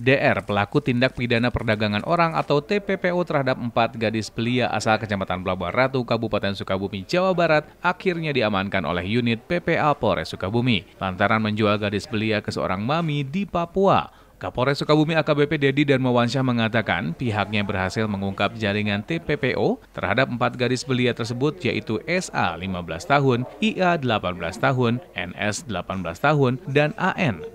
DR pelaku tindak pidana perdagangan orang atau TPPO terhadap empat gadis belia asal Kecamatan Pelabuhan Ratu, Kabupaten Sukabumi, Jawa Barat, akhirnya diamankan oleh unit PPA Polres Sukabumi lantaran menjual gadis belia ke seorang mami di Papua. Kapolres Sukabumi AKBP Dedi dan Mawansyah mengatakan pihaknya berhasil mengungkap jaringan TPPO terhadap empat gadis belia tersebut yaitu SA 15 tahun, IA 18 tahun, NS 18 tahun, dan AN 25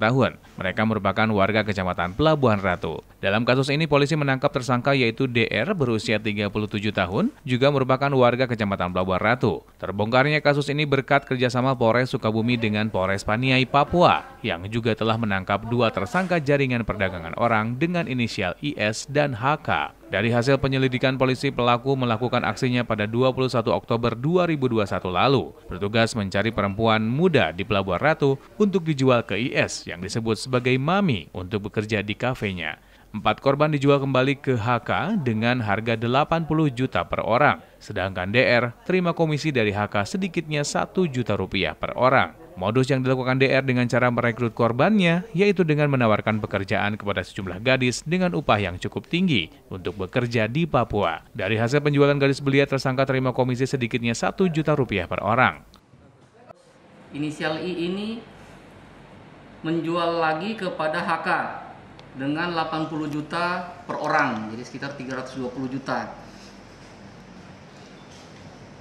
tahun. Mereka merupakan warga Kecamatan Pelabuhan Ratu. Dalam kasus ini polisi menangkap tersangka yaitu DR berusia 37 tahun, juga merupakan warga Kecamatan Pelabuhan Ratu. Terbongkarnya kasus ini berkat kerjasama Polres Sukabumi dengan Polres Paniai Papua yang juga telah menangkap dua tersangka tersangka jaringan perdagangan orang dengan inisial IS dan HK. Dari hasil penyelidikan polisi pelaku melakukan aksinya pada 21 Oktober 2021 lalu. Bertugas mencari perempuan muda di Pelabuhan Ratu untuk dijual ke IS yang disebut sebagai mami untuk bekerja di kafenya. Empat korban dijual kembali ke HK dengan harga 80 juta per orang, sedangkan DR terima komisi dari HK sedikitnya 1 juta rupiah per orang. Modus yang dilakukan DR dengan cara merekrut korbannya, yaitu dengan menawarkan pekerjaan kepada sejumlah gadis dengan upah yang cukup tinggi untuk bekerja di Papua. Dari hasil penjualan gadis belia, tersangka terima komisi sedikitnya 1 juta rupiah per orang. Inisial I ini menjual lagi kepada HK dengan 80 juta per orang, jadi sekitar 320 juta.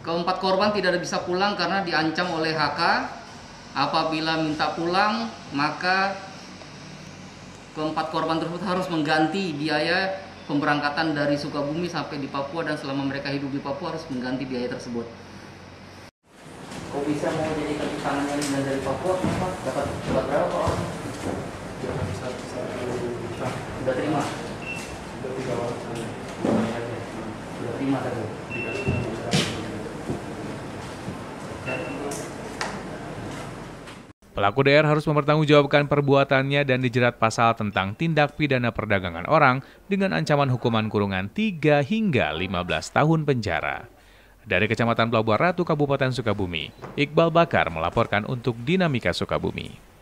Keempat korban tidak bisa pulang karena diancam oleh HK Apabila minta pulang, maka keempat korban tersebut harus mengganti biaya pemberangkatan dari Sukabumi sampai di Papua dan selama mereka hidup di Papua harus mengganti biaya tersebut. Kok bisa mau jadi kaki tangan yang dari Papua? Dapat dapat berapa kok? Sudah terima? Sudah tiga orang. Sudah terima tadi. Pelaku DR harus mempertanggungjawabkan perbuatannya dan dijerat pasal tentang tindak pidana perdagangan orang dengan ancaman hukuman kurungan 3 hingga 15 tahun penjara. Dari Kecamatan Pelabuhan Ratu, Kabupaten Sukabumi, Iqbal Bakar melaporkan untuk Dinamika Sukabumi.